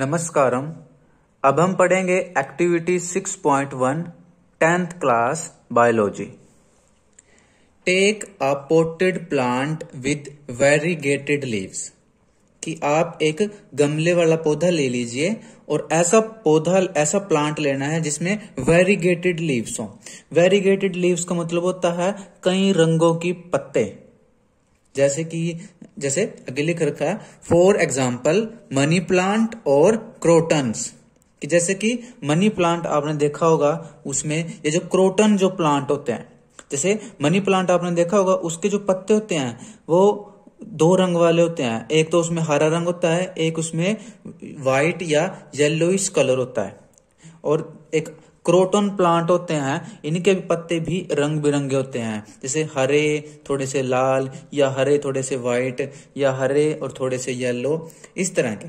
नमस्कारम अब हम पढ़ेंगे activity 6.1 tenth class biology take a potted plant with variegated leaves कि आप एक गमले वाला पौधा ले लीजिए और ऐसा पौधा ऐसा प्लांट लेना है जिसमें वेरीगेटेड लीव्स हो वेरीगेटेड लीव्स का मतलब होता है कई रंगों की पत्ते जैसे कि जैसे अगले लिख रखा है फॉर एग्जाम्पल मनी प्लांट और क्रोटन्स कि जैसे कि मनी प्लांट आपने देखा होगा उसमें ये जो क्रोटन जो प्लांट होते हैं जैसे मनी प्लांट आपने देखा होगा उसके जो पत्ते होते हैं वो दो रंग वाले होते हैं एक तो उसमें हरा रंग होता है एक उसमें वाइट या येलोइ कलर होता है और एक क्रोटन प्लांट होते हैं इनके पत्ते भी रंग बिरंगे होते हैं जैसे हरे थोड़े से लाल या हरे थोड़े से व्हाइट या हरे और थोड़े से येलो इस तरह के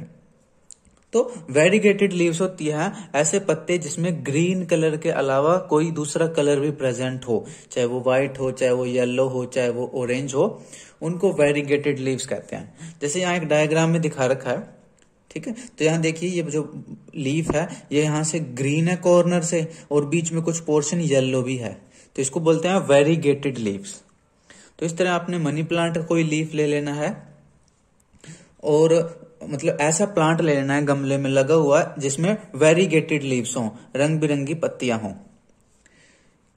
तो वेरिगेटेड लीव्स होती है ऐसे पत्ते जिसमें ग्रीन कलर के अलावा कोई दूसरा कलर भी प्रेजेंट हो चाहे वो व्हाइट हो चाहे वो येलो हो चाहे वो ऑरेंज हो उनको वेरीगेटेड लीव्स कहते हैं जैसे यहाँ एक डायग्राम में दिखा रखा है ठीक है तो यहाँ देखिए ये जो लीफ है ये यहाँ से ग्रीन है कॉर्नर से और बीच में कुछ पोर्शन येलो भी है तो इसको बोलते हैं वेरीगेटेड लीव्स तो इस तरह आपने मनी प्लांट कोई लीफ ले लेना है और मतलब ऐसा प्लांट ले लेना है गमले में लगा हुआ जिसमें वेरीगेटेड लीव्स हों रंग बिरंगी पत्तियां हों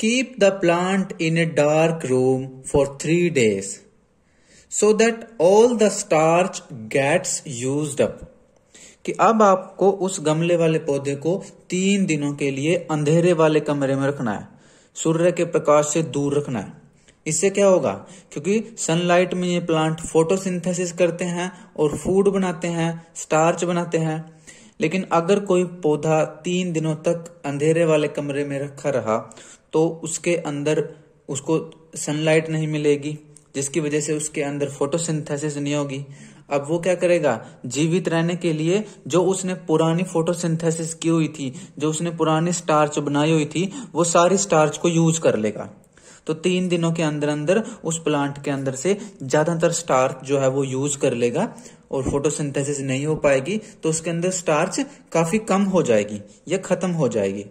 keep the plant in a dark room for three days so that all the starch gets used up कि अब आपको उस गमले वाले पौधे को तीन दिनों के लिए अंधेरे वाले कमरे में रखना है सूर्य के प्रकाश से दूर रखना है इससे क्या होगा क्योंकि सनलाइट में ये प्लांट फोटोसिंथेसिस करते हैं और फूड बनाते हैं स्टार्च बनाते हैं लेकिन अगर कोई पौधा तीन दिनों तक अंधेरे वाले कमरे में रखा रहा तो उसके अंदर उसको सनलाइट नहीं मिलेगी जिसकी वजह से उसके अंदर फोटोसिंथेसिस नहीं होगी अब वो क्या करेगा जीवित रहने के लिए जो उसने पुरानी फोटोसिंथेसिस की हुई थी जो उसने पुरानी स्टार्च बनाई हुई थी वो सारी स्टार्च को यूज कर लेगा तो तीन दिनों के अंदर अंदर उस प्लांट के अंदर से ज्यादातर स्टार्च जो है वो यूज कर लेगा और फोटोसिंथेसिस नहीं हो पाएगी तो उसके अंदर स्टार्च काफी कम हो जाएगी या खत्म हो जाएगी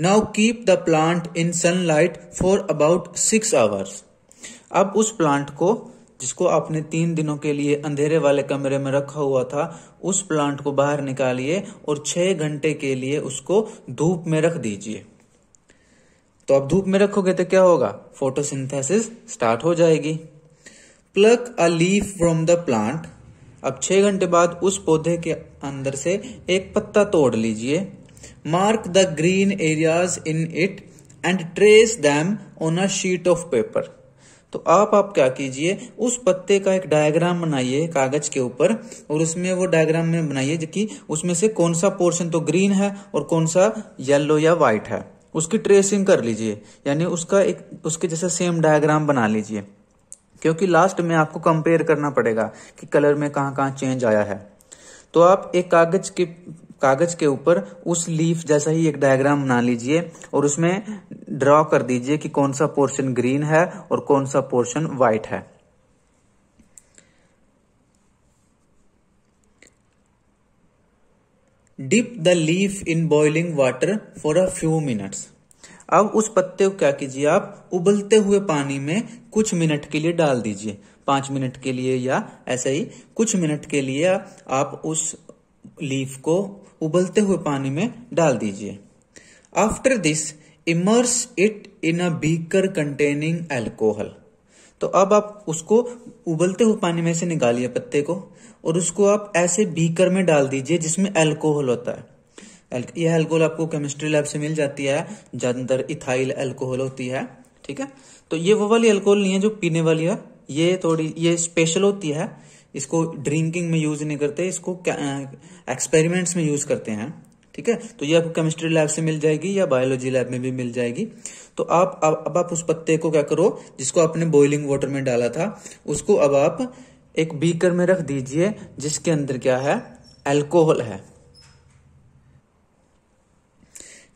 now keep the plant in sunlight for about six hours अब उस प्लांट को जिसको आपने तीन दिनों के लिए अंधेरे वाले कमरे में रखा हुआ था उस प्लांट को बाहर निकालिए और छह घंटे के लिए उसको धूप में रख दीजिए तो आप धूप में रखोगे तो क्या होगा फोटोसिंथेसिस स्टार्ट हो जाएगी pluck a leaf from the plant अब छह घंटे बाद उस पौधे के अंदर से एक पत्ता तोड़ लीजिए mark the green areas in it and trace them on a sheet of paper तो आप आप क्या कीजिए उस पत्ते का एक डायग्राम बनाइए कागज के ऊपर और उसमें वो डायग्राम में बनाइए कि उसमें से कौन सा पोर्शन तो ग्रीन है और कौन सा येलो या व्हाइट है उसकी ट्रेसिंग कर लीजिए यानी उसका एक उसके जैसे सेम डायग्राम बना लीजिए क्योंकि लास्ट में आपको कंपेयर करना पड़ेगा कि कलर में कहाँ कहाँ चेंज आया है तो आप एक कागज के कागज के ऊपर उस लीफ जैसा ही एक डायग्राम बना लीजिए और उसमें ड्रॉ कर दीजिए कि कौन सा पोर्शन ग्रीन है और कौन सा पोर्शन व्हाइट है dip the leaf in boiling water for a few minutes अब उस पत्ते को क्या कीजिए आप उबलते हुए पानी में कुछ मिनट के लिए डाल दीजिए पांच मिनट के लिए या ऐसे ही कुछ मिनट के लिए आप उस लीफ को उबलते हुए पानी में डाल दीजिए after this immerse it in a beaker containing alcohol तो अब आप उसको उबलते हुए पानी में से निकालिए पत्ते को और उसको आप ऐसे बीकर में डाल दीजिए जिसमें एल्कोहल होता है यह एल्कोहल आपको केमिस्ट्री लैब से मिल जाती है ज्यादातर इथाइल एल्कोहल होती है ठीक है तो ये वो वाली एल्कोहल नहीं है जो पीने वाली है ये थोड़ी ये स्पेशल होती है इसको ड्रिंकिंग में यूज नहीं करते इसको एक्सपेरिमेंट्स में यूज करते हैं ठीक है तो ये आपको केमिस्ट्री लैब से मिल जाएगी या बायोलॉजी लैब में भी मिल जाएगी तो आप अब आप उस पत्ते को क्या करो जिसको आपने बॉइलिंग वाटर में डाला था उसको अब आप एक बीकर में रख दीजिए जिसके अंदर क्या है एल्कोहल है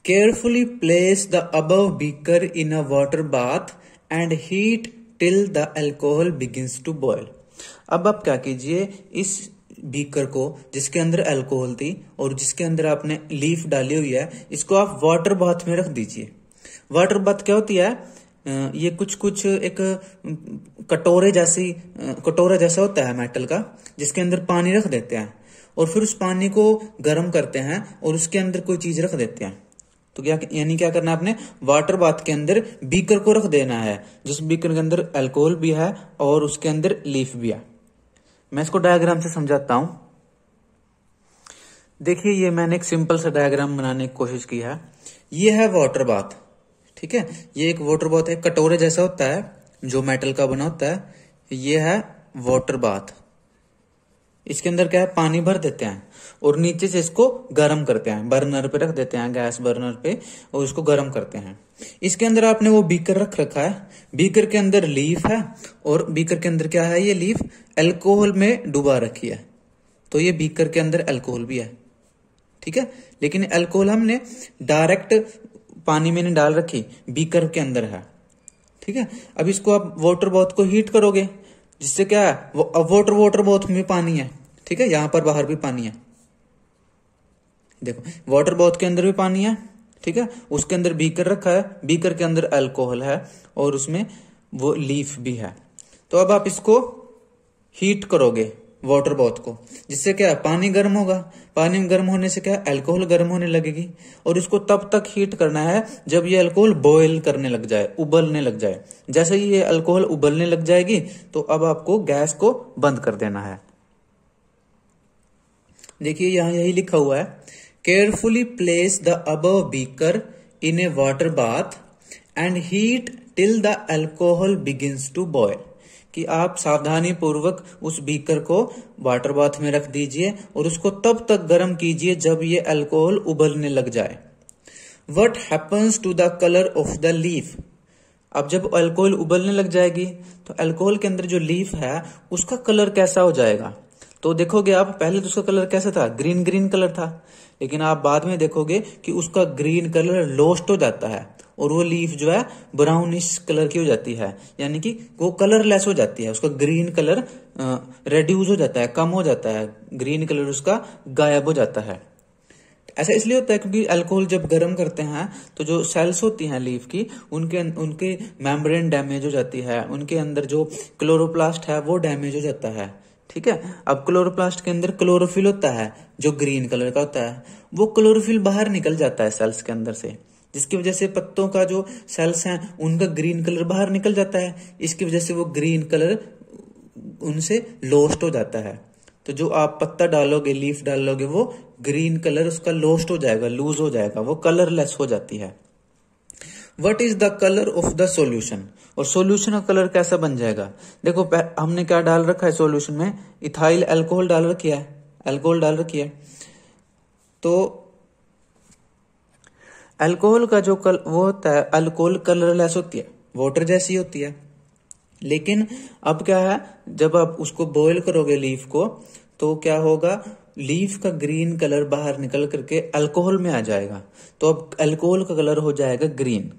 carefully place the above beaker in a water bath and heat till the alcohol begins to boil अब आप क्या कीजिए इस बीकर को जिसके अंदर अल्कोहल थी और जिसके अंदर आपने लीफ डाली हुई है इसको आप वाटर बाथ में रख दीजिए वाटर बाथ क्या होती है ये कुछ कुछ एक कटोरे जैसी कटोरा जैसा होता है मेटल का जिसके अंदर पानी रख देते हैं और फिर उस पानी को गर्म करते हैं और उसके अंदर कोई चीज रख देते हैं तो क्या यानी क्या करना है आपने वाटर बाथ के अंदर बीकर को रख देना है जिस बीकर के अंदर अल्कोहल भी है और उसके अंदर लीफ भी है मैं इसको डायग्राम से समझाता हूं देखिए ये मैंने एक सिंपल सा डायग्राम बनाने की कोशिश की है ये है वाटर बाथ ठीक है ये एक वाटर बाथ है कटोरे जैसा होता है जो मेटल का बना होता है ये है वाटर बाथ इसके अंदर क्या है पानी भर देते हैं और नीचे से इसको गर्म करते हैं बर्नर पे रख देते हैं गैस बर्नर पे और इसको गर्म करते हैं इसके अंदर आपने वो बीकर रख रखा है बीकर के अंदर लीफ है और बीकर के अंदर क्या है ये लीफ एल्कोहल में डुबा रखी है तो ये बीकर के अंदर एल्कोहल भी है ठीक है लेकिन एल्कोहल हमने डायरेक्ट पानी में नहीं डाल रखी बीकर के अंदर है ठीक है अब इसको आप वाटर बॉथ को हीट करोगे जिससे क्या है वो अब वाटर वाटर बोथ में पानी है ठीक है यहां पर बाहर भी पानी है देखो वाटर बोथ के अंदर भी पानी है ठीक है उसके अंदर बीकर रखा है बीकर के अंदर अल्कोहल है और उसमें वो लीफ भी है तो अब आप इसको हीट करोगे वाटर बॉथ को जिससे क्या पानी गर्म होगा पानी गर्म होने से क्या अल्कोहल गर्म होने लगेगी और इसको तब तक हीट करना है जब ये अल्कोहल बॉयल करने लग जाए उबलने लग जाए जैसे ही ये अल्कोहल उबलने लग जाएगी तो अब आपको गैस को बंद कर देना है देखिए यहां यही लिखा हुआ है carefully place the above beaker in a water bath and heat till the alcohol begin to boil कि आप सावधानी पूर्वक उस बीकर को वाटर बाथ में रख दीजिए और उसको तब तक गर्म कीजिए जब ये अल्कोहल उबलने लग जाए what happens to the colour of the leaf अब जब अल्कोहल उबलने लग जाएगी तो अल्कोहल के अंदर जो लीफ है उसका कलर कैसा हो जाएगा तो देखोगे आप पहले तो उसका कलर कैसा था ग्रीन ग्रीन कलर था लेकिन आप बाद में देखोगे कि उसका ग्रीन कलर लॉस्ट हो जाता है और वो लीफ जो है ब्राउनिश कलर की हो जाती है यानी कि वो कलरलेस हो जाती है उसका ग्रीन कलर रेड्यूज हो जाता है कम हो जाता है ग्रीन कलर उसका गायब हो जाता है ऐसा इसलिए होता है क्योंकि अल्कोहल जब गर्म करते हैं तो जो सेल्स होती हैं लीफ की उनके अं, उनके मेम्ब्रेन डैमेज हो जाती है उनके अंदर जो क्लोरोप्लास्ट है वो डैमेज हो जाता है ठीक है अब क्लोरोप्लास्ट के अंदर क्लोरोफिल होता है जो ग्रीन कलर का होता है वो क्लोरोफिल बाहर निकल जाता है सेल्स के अंदर से जिसकी वजह से पत्तों का जो सेल्स हैं उनका ग्रीन कलर बाहर निकल जाता है इसकी वजह से वो ग्रीन कलर उनसे लॉस्ट हो जाता है तो जो आप पत्ता डालोगे लीफ डालोगे वो ग्रीन कलर उसका लॉस्ट हो जाएगा लूज हो जाएगा वो कलरलेस हो जाती है what is the colour of the solution और सोल्यूशन का कलर कैसा बन जाएगा देखो हमने क्या डाल रखा है सोल्यूशन में इथाइल एल्कोहल डाल रखी है एल्कोहल डाल रखी है तो अल्कोहल का जो कल वो होता है अल्कोहल कलरलेस होती है वाटर जैसी होती है लेकिन अब क्या है जब आप उसको बॉयल करोगे लीफ को तो क्या होगा लीफ का ग्रीन कलर बाहर निकल करके अल्कोहल में आ जाएगा तो अब अल्कोहल का कलर हो जाएगा ग्रीन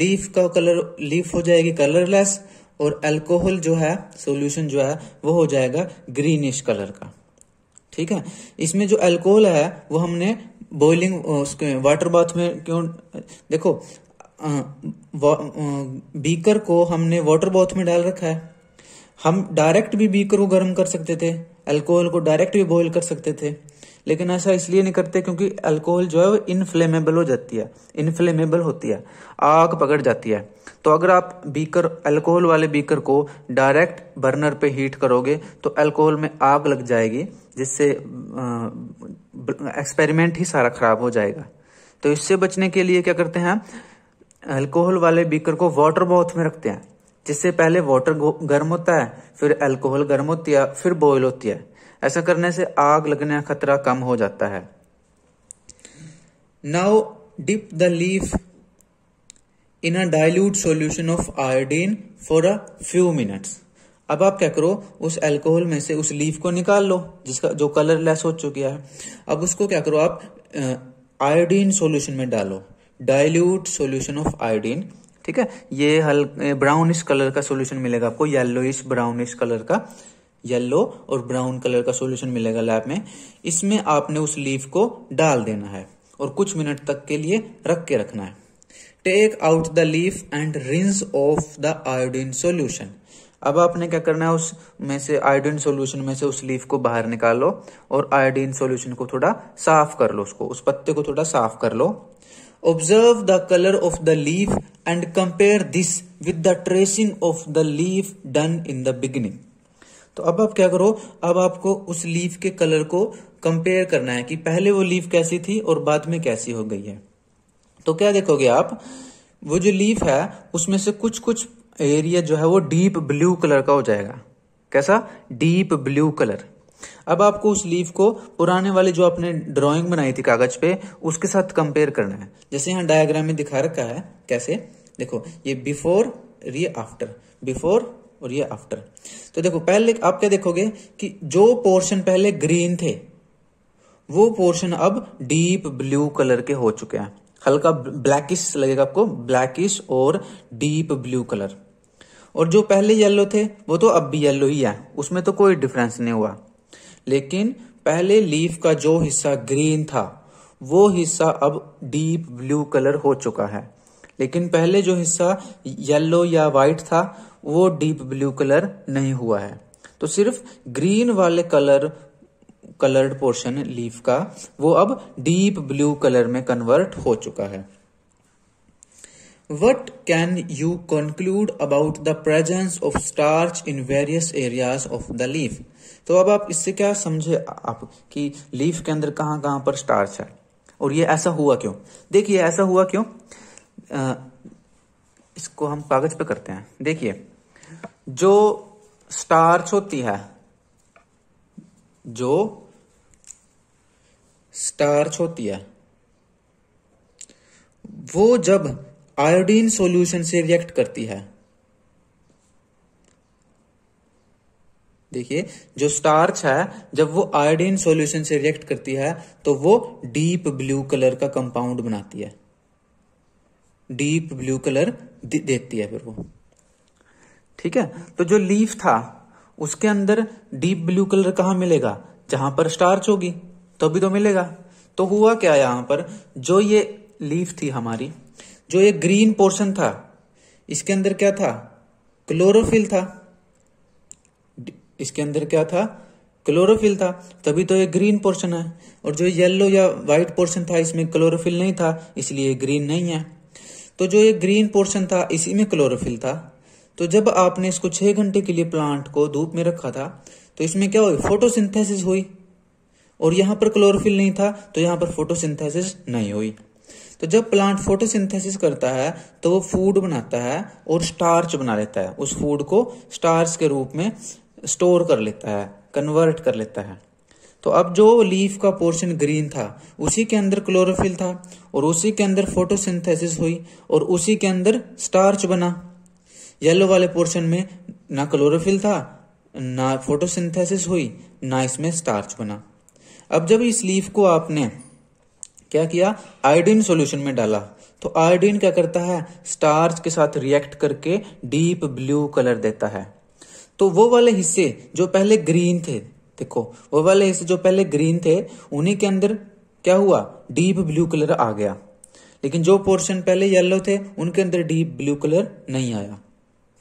लीफ का कलर लीफ हो जाएगी कलरलेस और अल्कोहल जो है सॉल्यूशन जो है वो हो जाएगा ग्रीनिश कलर का ठीक है इसमें जो अल्कोहल है वो हमने बॉइलिंग uh, उसके वाटर बाथ में क्यों देखो आ, वा, आ, बीकर को हमने वाटर बाथ में डाल रखा है हम डायरेक्ट भी बीकर को गर्म कर सकते थे अल्कोहल को डायरेक्ट भी बॉयल कर सकते थे लेकिन ऐसा इसलिए नहीं करते क्योंकि अल्कोहल जो है वो इनफ्लेमेबल हो जाती है इनफ्लेमेबल होती है आग पकड़ जाती है तो अगर आप बीकर अल्कोहल वाले बीकर को डायरेक्ट बर्नर पे हीट करोगे तो अल्कोहल में आग लग जाएगी जिससे एक्सपेरिमेंट ही सारा खराब हो जाएगा तो इससे बचने के लिए क्या करते हैं अल्कोहल वाले बीकर को वाटर बॉथ में रखते हैं जिससे पहले वाटर गर्म होता है फिर अल्कोहल गर्म होती है फिर बॉयल होती है ऐसा करने से आग लगने का खतरा कम हो जाता है now dip the leaf in a dilute solution of iodine for a few minutes अब आप क्या करो उस अल्कोहल में से उस लीफ को निकाल लो जिसका जो कलर लेस हो चुका है अब उसको क्या करो आप आयोडीन सॉल्यूशन में डालो डाइल्यूट सॉल्यूशन ऑफ आयोडीन ठीक है ये हल ब्राउनिश कलर का सोल्यूशन मिलेगा आपको येलोइश ब्राउनिश कलर का येलो और ब्राउन कलर का सोल्यूशन मिलेगा लैब में इसमें आपने उस लीफ को डाल देना है और कुछ मिनट तक के लिए रख के रखना है take out the leaf and rinse off the iodine solution अब आपने क्या करना है उस में से आयोडीन सोल्यूशन में से उस लीफ को बाहर निकालो और आयोडीन सोल्यूशन को थोड़ा साफ कर लो उसको उस पत्ते को थोड़ा साफ कर लो Observe the color of the leaf and compare this with the tracing of the leaf done in the beginning. तो अब आप क्या करो अब आपको उस लीफ के कलर को कंपेयर करना है कि पहले वो लीफ कैसी थी और बाद में कैसी हो गई है तो क्या देखोगे आप वो जो लीफ है उसमें से कुछ कुछ एरिया जो है वो डीप ब्लू कलर का हो जाएगा कैसा डीप ब्लू कलर अब आपको उस लीफ को पुराने वाले जो आपने ड्राइंग बनाई थी कागज पे उसके साथ कंपेयर करना है जैसे यहाँ डायग्राम में दिखा रखा है कैसे देखो ये बिफोर ये आफ्टर बिफोर और ये आफ्टर तो देखो पहले आप क्या देखोगे कि जो पोर्शन पहले ग्रीन थे वो पोर्शन अब डीप ब्लू कलर के हो चुके हैं हल्का ब्लैकिश लगेगा आपको ब्लैकिश और डीप ब्लू कलर और जो पहले येलो थे वो तो अब भी येलो ही है उसमें तो कोई डिफरेंस नहीं हुआ लेकिन पहले लीफ का जो हिस्सा ग्रीन था वो हिस्सा अब डीप ब्लू कलर हो चुका है लेकिन पहले जो हिस्सा येलो या वाइट था वो डीप ब्लू कलर नहीं हुआ है तो सिर्फ ग्रीन वाले कलर कलर्ड पोर्शन लीफ का वो अब डीप ब्लू कलर में कन्वर्ट हो चुका है What can you conclude about the presence of starch in various areas of the leaf? तो अब आप इससे क्या समझे आप कि लीफ के अंदर कहां कहां पर स्टार्च है और ये ऐसा हुआ क्यों देखिए ऐसा हुआ क्यों आ, इसको हम कागज पे करते हैं देखिए जो स्टार्च होती है जो स्टार्च होती है वो जब आयोडीन सॉल्यूशन से रिएक्ट करती है देखिए जो स्टार्च है जब वो आयोडीन सॉल्यूशन से रिएक्ट करती है तो वो डीप ब्लू कलर का कंपाउंड बनाती है डीप ब्लू कलर देती है फिर वो ठीक है तो जो लीफ था उसके अंदर डीप ब्लू कलर कहां मिलेगा जहां पर स्टार्च होगी तभी तो, तो मिलेगा तो हुआ क्या यहां पर जो ये लीफ थी हमारी जो ये ग्रीन पोर्शन था इसके अंदर क्या था क्लोरोफिल था इसके अंदर क्या था क्लोरोफिल था तभी तो ये ग्रीन पोर्शन है और जो येलो या व्हाइट पोर्शन था इसमें क्लोरोफिल नहीं था इसलिए ग्रीन नहीं है तो जो ये ग्रीन पोर्शन था इसी में क्लोरोफिल था तो जब आपने इसको छह घंटे के लिए प्लांट को धूप में रखा था तो इसमें क्या हुई फोटोसिंथेसिस हुई और यहां पर क्लोरोफिल नहीं था तो यहां पर फोटोसिंथेसिस नहीं हुई तो जब प्लांट फोटोसिंथेसिस करता है तो वो फूड बनाता है और स्टार्च बना लेता है उस फूड को स्टार्च के रूप में स्टोर कर लेता है कन्वर्ट कर लेता है तो अब जो लीफ का पोर्शन ग्रीन था उसी के अंदर क्लोरोफिल था और उसी के अंदर फोटोसिंथेसिस हुई और उसी के अंदर स्टार्च बना येलो वाले पोर्शन में ना क्लोरोफिल था ना फोटोसिंथेसिस हुई ना इसमें स्टार्च बना अब जब इस लीफ को आपने क्या किया आयोडीन सॉल्यूशन में डाला तो आयोडीन क्या करता है स्टार्च के साथ रिएक्ट करके डीप ब्लू कलर देता है तो वो वाले हिस्से जो पहले ग्रीन थे देखो वो वाले हिस्से जो पहले ग्रीन थे उन्हीं के अंदर क्या हुआ डीप ब्लू कलर आ गया लेकिन जो पोर्शन पहले येलो थे उनके अंदर डीप ब्लू कलर नहीं आया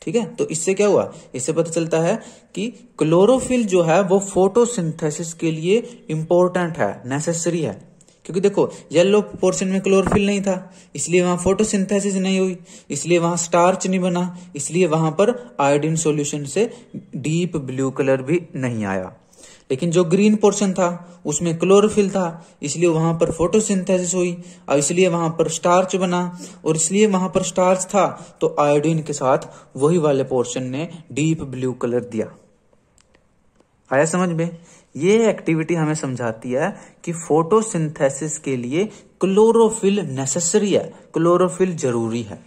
ठीक है तो इससे क्या हुआ इससे पता चलता है कि क्लोरोफिल जो है वो फोटोसिंथेसिस के लिए इंपॉर्टेंट है नेसेसरी है क्योंकि देखो येलो पोर्शन में क्लोरोफिल नहीं था इसलिए वहां फोटोसिंथेसिस नहीं हुई इसलिए वहां स्टार्च नहीं बना इसलिए वहां पर आयोडीन सॉल्यूशन से डीप ब्लू कलर भी नहीं आया लेकिन जो ग्रीन पोर्शन था उसमें क्लोरोफिल था इसलिए वहां पर फोटोसिंथेसिस हुई और इसलिए वहां पर स्टार्च बना और इसलिए वहां पर स्टार्च था तो आयोडीन के साथ वही वाले पोर्शन ने डीप ब्लू कलर दिया आया समझ में ये एक्टिविटी हमें समझाती है कि फोटोसिंथेसिस के लिए क्लोरोफिल नेसेसरी है क्लोरोफिल जरूरी है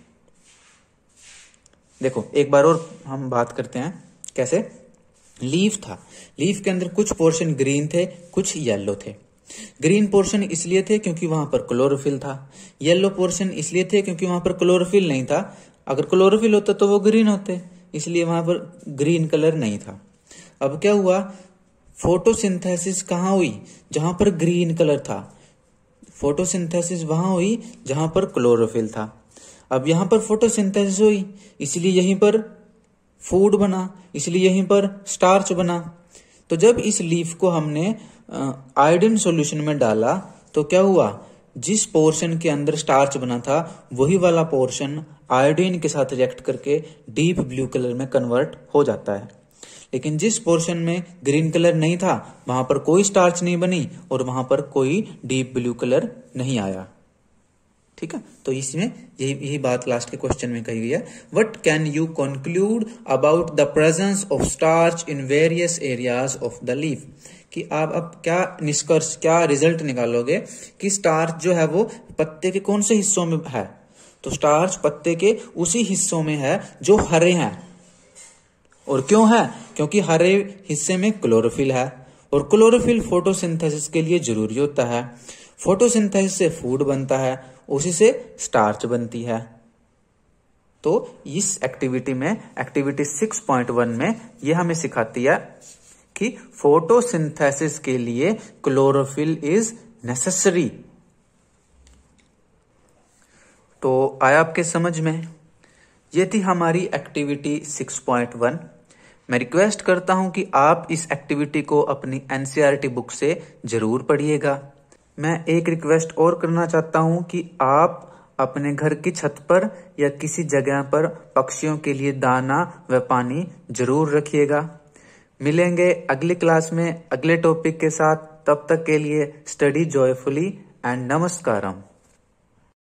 देखो एक बार और हम बात करते हैं कैसे लीफ था लीफ के अंदर कुछ पोर्शन ग्रीन थे कुछ येलो थे ग्रीन पोर्शन इसलिए थे क्योंकि वहां पर क्लोरोफिल था येलो पोर्शन इसलिए थे क्योंकि वहां पर क्लोरोफिल नहीं था अगर क्लोरोफिल होता तो वो ग्रीन होते इसलिए वहां पर ग्रीन कलर नहीं था अब क्या हुआ फोटोसिंथेसिस कहाँ हुई जहां पर ग्रीन कलर था फोटोसिंथेसिस वहां हुई जहां पर क्लोरोफिल था अब यहां पर फोटोसिंथेसिस हुई इसलिए यहीं पर फूड बना इसलिए यहीं पर स्टार्च बना तो जब इस लीफ को हमने आयोडीन सॉल्यूशन में डाला तो क्या हुआ जिस पोर्शन के अंदर स्टार्च बना था वही वाला पोर्शन आयोडीन के साथ रिएक्ट करके डीप ब्लू कलर में कन्वर्ट हो जाता है लेकिन जिस पोर्शन में ग्रीन कलर नहीं था वहां पर कोई स्टार्च नहीं बनी और वहां पर कोई डीप ब्लू कलर नहीं आया ठीक है तो इसमें यही यही बात लास्ट के क्वेश्चन में कही गई है what can you conclude about the presence of starch in various areas of the leaf कि आप अब क्या निष्कर्ष क्या रिजल्ट निकालोगे कि स्टार्च जो है वो पत्ते के कौन से हिस्सों में है तो स्टार्च पत्ते के उसी हिस्सों में है जो हरे हैं और क्यों है क्योंकि हरे हिस्से में क्लोरोफिल है और क्लोरोफिल फोटोसिंथेसिस के लिए जरूरी होता है फोटोसिंथेसिस से फूड बनता है उसी से स्टार्च बनती है तो इस एक्टिविटी में एक्टिविटी 6.1 में यह हमें सिखाती है कि फोटोसिंथेसिस के लिए क्लोरोफिल इज नेसेसरी तो आया आपके समझ में ये थी हमारी एक्टिविटी 6.1 मैं रिक्वेस्ट करता हूं कि आप इस एक्टिविटी को अपनी एनसीआरटी बुक e से जरूर पढ़िएगा मैं एक रिक्वेस्ट और करना चाहता हूं कि आप अपने घर की छत पर या किसी जगह पर पक्षियों के लिए दाना व पानी जरूर रखिएगा मिलेंगे अगली क्लास में अगले टॉपिक के साथ तब तक के लिए स्टडी जॉयफुली एंड नमस्कारम